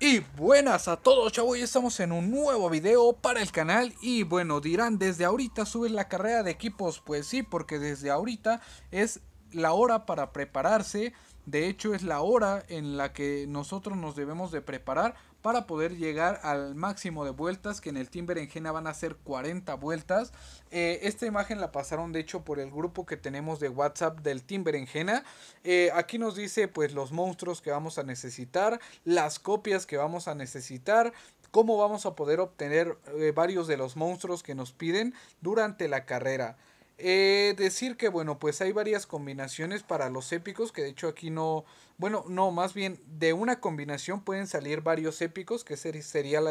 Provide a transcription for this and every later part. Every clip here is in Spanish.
Y buenas a todos chavos, hoy estamos en un nuevo video para el canal y bueno dirán desde ahorita subes la carrera de equipos, pues sí, porque desde ahorita es la hora para prepararse, de hecho es la hora en la que nosotros nos debemos de preparar para poder llegar al máximo de vueltas que en el Team Berenjena van a ser 40 vueltas. Eh, esta imagen la pasaron de hecho por el grupo que tenemos de WhatsApp del timber Berenjena. Eh, aquí nos dice pues los monstruos que vamos a necesitar, las copias que vamos a necesitar, cómo vamos a poder obtener eh, varios de los monstruos que nos piden durante la carrera. Eh, decir que, bueno, pues hay varias combinaciones para los épicos, que de hecho aquí no, bueno, no, más bien de una combinación pueden salir varios épicos, que sería la,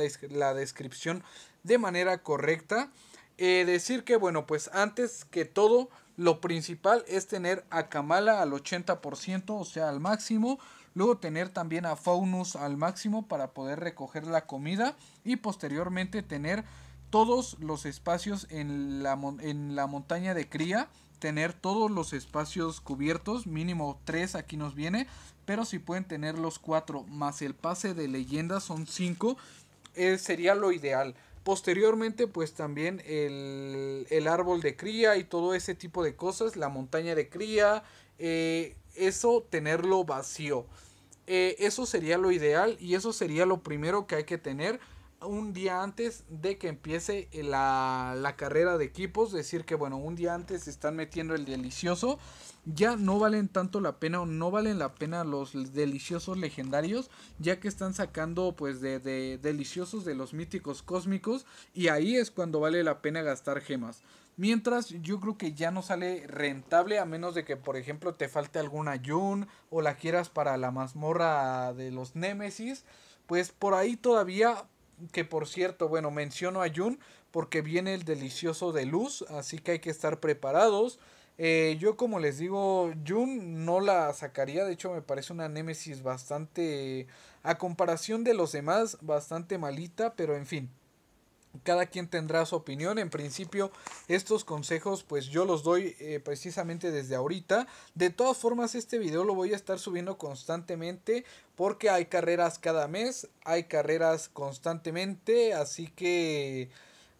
descripción de manera correcta. Eh, decir que, bueno, pues antes que todo, lo principal es tener a Kamala al 80%, o sea, al máximo. Luego tener también a Faunus al máximo para poder recoger la comida. Y posteriormente tener todos los espacios en la, en la montaña de cría, tener todos los espacios cubiertos, mínimo tres aquí nos viene, pero si pueden tener los cuatro más el pase de leyenda son 5, eh, sería lo ideal. Posteriormente, pues también el, árbol de cría y todo ese tipo de cosas, la montaña de cría, eh, eso tenerlo vacío. Eh, eso sería lo ideal y eso sería lo primero que hay que tener un día antes de que empiece eh, la, carrera de equipos. Decir que, bueno, un día antes se están metiendo el delicioso. Ya no valen tanto la pena o no valen la pena los deliciosos legendarios. Ya que están sacando, pues, de, de deliciosos de los míticos cósmicos. Y ahí es cuando vale la pena gastar gemas. Mientras yo creo que ya no sale rentable a menos de que por ejemplo te falte alguna Yun o la quieras para la mazmorra de los Némesis. Pues por ahí todavía que por cierto, bueno, menciono a Jun porque viene el delicioso de luz, así que hay que estar preparados. Eh, yo como les digo, Jun no la sacaría, de hecho me parece una némesis bastante, a comparación de los demás, bastante malita, pero en fin cada quien tendrá su opinión. En principio, estos consejos pues yo los doy eh, precisamente desde ahorita. De todas formas, este video lo voy a estar subiendo constantemente porque hay carreras cada mes, hay carreras constantemente, así que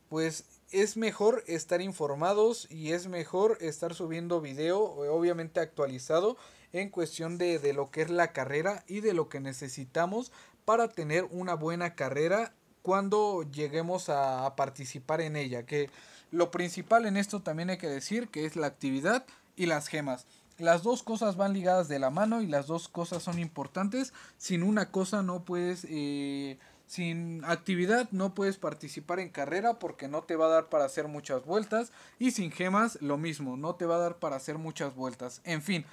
pues es mejor estar informados y es mejor estar subiendo video, eh, obviamente actualizado, en cuestión de, de lo que es la carrera y de lo que necesitamos para tener una buena carrera cuando lleguemos a participar en ella. Que lo principal en esto también hay que decir que es la actividad y las gemas. Las dos cosas van ligadas de la mano y las dos cosas son importantes. Sin una cosa no puedes... Eh, sin actividad no puedes participar en carrera porque no te va a dar para hacer muchas vueltas. Y sin gemas lo mismo, no te va a dar para hacer muchas vueltas. En fin,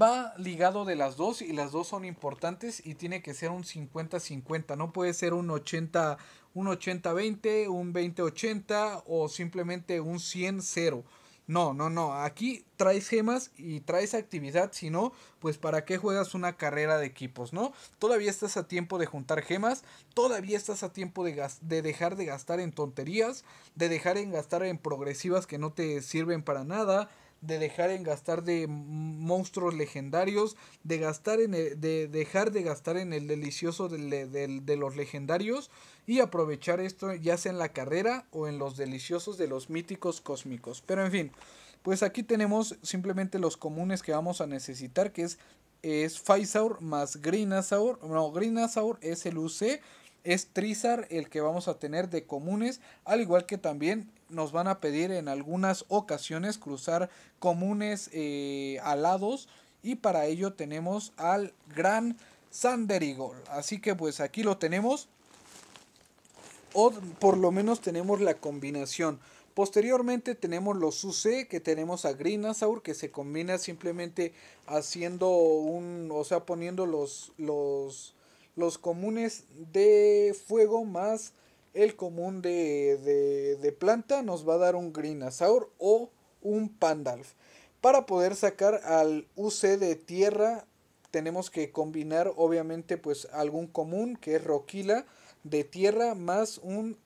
va ligado de las dos y las dos son importantes y tiene que ser un 50-50, no puede ser un 80 un 20 un 20-80 o simplemente un 100-0. No, no, no, aquí traes gemas y traes actividad, si no, pues para qué juegas una carrera de equipos, ¿no? Todavía estás a tiempo de juntar gemas, todavía estás a tiempo de, de dejar de gastar en tonterías, de dejar en gastar en progresivas que no te sirven para nada, de dejar en gastar de monstruos legendarios, de gastar en de dejar de gastar en el delicioso de, los legendarios y aprovechar esto ya sea en la carrera o en los deliciosos de los míticos cósmicos. Pero en fin, pues aquí tenemos simplemente los comunes que vamos a necesitar, que es es Faisaur más Grinasaur, no, Grinasaur es el UC es Trizar el que vamos a tener de comunes, al igual que también nos van a pedir en algunas ocasiones cruzar comunes eh, alados y para ello tenemos al gran Sanderigol. Así que pues aquí lo tenemos o por lo menos tenemos la combinación. Posteriormente tenemos los UC, que tenemos a Grinasaur que se combina simplemente haciendo un, o sea, poniendo los, los los comunes de fuego más el común de, planta nos va a dar un Grinasaur o un Pandalf. Para poder sacar al UC de tierra tenemos que combinar obviamente pues algún común que es Roquila de tierra más un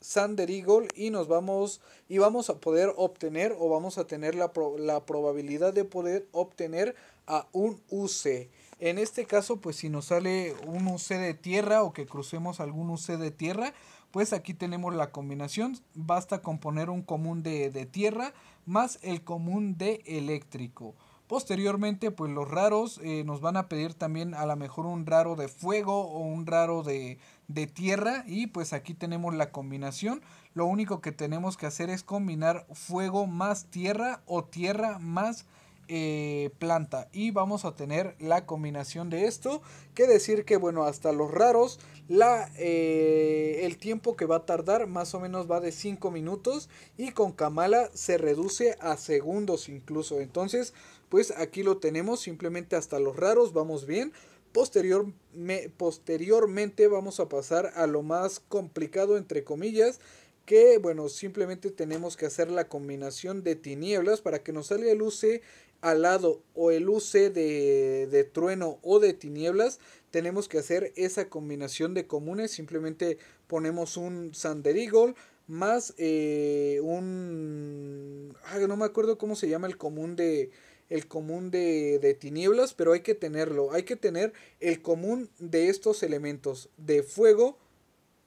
Sander Eagle y nos vamos y vamos a poder obtener o vamos a tener la, la probabilidad de poder obtener a un UC. En este caso, pues si nos sale un UC de tierra o que crucemos algún UC de tierra, pues aquí tenemos la combinación. Basta con poner un común de, tierra más el común de eléctrico. Posteriormente, pues los raros eh, nos van a pedir también a lo mejor un raro de fuego o un raro de, de, tierra. Y pues aquí tenemos la combinación. Lo único que tenemos que hacer es combinar fuego más tierra o tierra más eh, planta y vamos a tener la combinación de esto que decir que bueno hasta los raros la eh, el tiempo que va a tardar más o menos va de 5 minutos y con Kamala se reduce a segundos incluso entonces pues aquí lo tenemos simplemente hasta los raros vamos bien Posterior, me, posteriormente vamos a pasar a lo más complicado entre comillas que bueno, simplemente tenemos que hacer la combinación de tinieblas para que nos salga luce al lado o el UC de, trueno o de tinieblas, tenemos que hacer esa combinación de comunes. Simplemente ponemos un Sander Eagle más eh, un... no me acuerdo cómo se llama el común de el común de, de, tinieblas, pero hay que tenerlo, hay que tener el común de estos elementos, de fuego,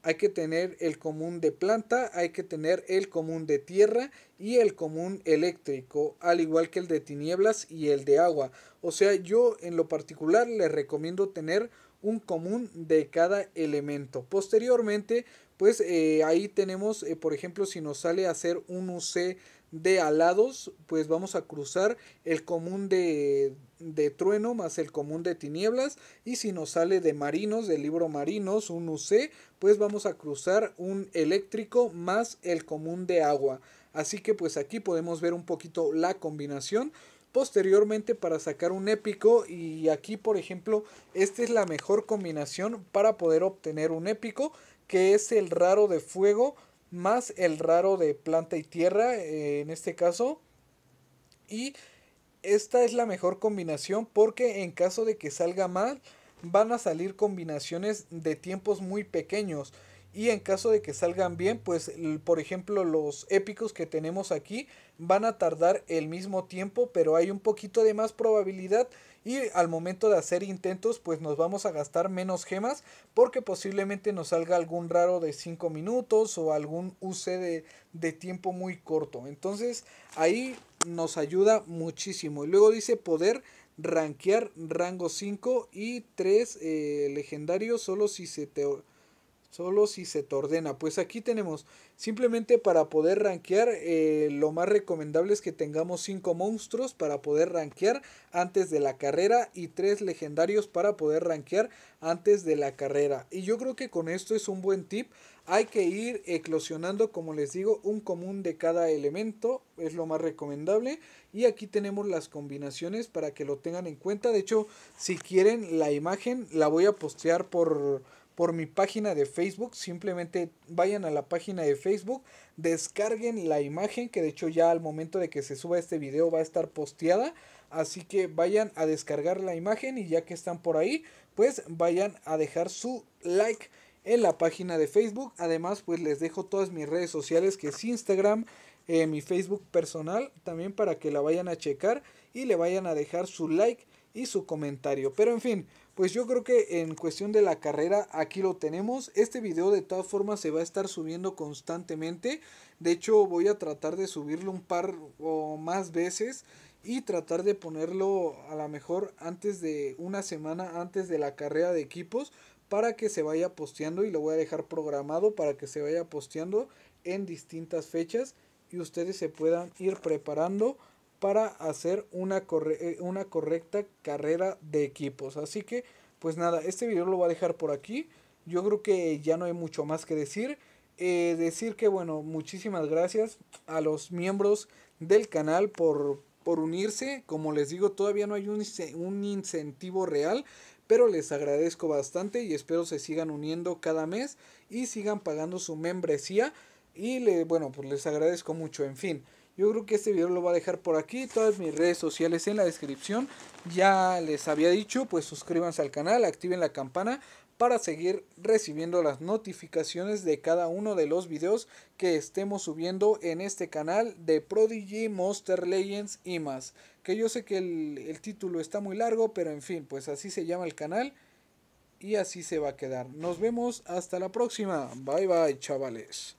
hay que tener el común de planta, hay que tener el común de tierra y el común eléctrico, al igual que el de tinieblas y el de agua. O sea, yo en lo particular les recomiendo tener un común de cada elemento. Posteriormente pues eh, ahí tenemos, eh, por ejemplo, si nos sale hacer un UC de alados, pues vamos a cruzar el común de, de trueno más el común de tinieblas. Y si nos sale de marinos, del libro marinos, un UC, pues vamos a cruzar un eléctrico más el común de agua. Así que pues aquí podemos ver un poquito la combinación posteriormente para sacar un épico y aquí por ejemplo esta es la mejor combinación para poder obtener un épico que es el raro de fuego más el raro de planta y tierra eh, en este caso. Y esta es la mejor combinación porque en caso de que salga mal van a salir combinaciones de tiempos muy pequeños. Y en caso de que salgan bien, pues por ejemplo los épicos que tenemos aquí van a tardar el mismo tiempo, pero hay un poquito de más probabilidad y al momento de hacer intentos pues nos vamos a gastar menos gemas porque posiblemente nos salga algún raro de 5 minutos o algún UC de, tiempo muy corto. Entonces ahí nos ayuda muchísimo. Y luego dice poder rankear rango 5 y 3 eh, legendarios solo si se te Solo si se te ordena. Pues aquí tenemos, simplemente para poder rankear, eh, lo más recomendable es que tengamos 5 monstruos para poder rankear antes de la carrera y 3 legendarios para poder rankear antes de la carrera. Y yo creo que con esto es un buen tip. Hay que ir eclosionando, como les digo, un común de cada elemento, es lo más recomendable. Y aquí tenemos las combinaciones para que lo tengan en cuenta. De hecho, si quieren la imagen, la voy a postear por por mi página de Facebook. Simplemente vayan a la página de Facebook, descarguen la imagen, que de hecho ya al momento de que se suba este video va a estar posteada. Así que vayan a descargar la imagen y ya que están por ahí, pues vayan a dejar su like en la página de Facebook. Además, pues les dejo todas mis redes sociales, que es Instagram, eh, mi Facebook personal, también para que la vayan a checar y le vayan a dejar su like y su comentario. Pero en fin, pues yo creo que en cuestión de la carrera aquí lo tenemos. Este video de todas formas se va a estar subiendo constantemente. De hecho voy a tratar de subirlo un par o más veces y tratar de ponerlo a lo mejor antes de una semana antes de la carrera de equipos para que se vaya posteando y lo voy a dejar programado para que se vaya posteando en distintas fechas y ustedes se puedan ir preparando para hacer una, eh, una correcta carrera de equipos. Así que, pues nada, este video lo voy a dejar por aquí. Yo creo que ya no hay mucho más que decir. Eh, decir que, bueno, muchísimas gracias a los miembros del canal por, por unirse. Como les digo, todavía no hay un, un incentivo real, pero les agradezco bastante y espero se sigan uniendo cada mes y sigan pagando su membresía. Y le, bueno, pues les agradezco mucho, en fin. Yo creo que este video lo voy a dejar por aquí. Todas mis redes sociales en la descripción. Ya les había dicho, pues suscríbanse al canal, activen la campana para seguir recibiendo las notificaciones de cada uno de los videos que estemos subiendo en este canal de Prodigy, Monster Legends y más. Que yo sé que el, el, título está muy largo, pero en fin, pues así se llama el canal y así se va a quedar. Nos vemos hasta la próxima. Bye bye, chavales.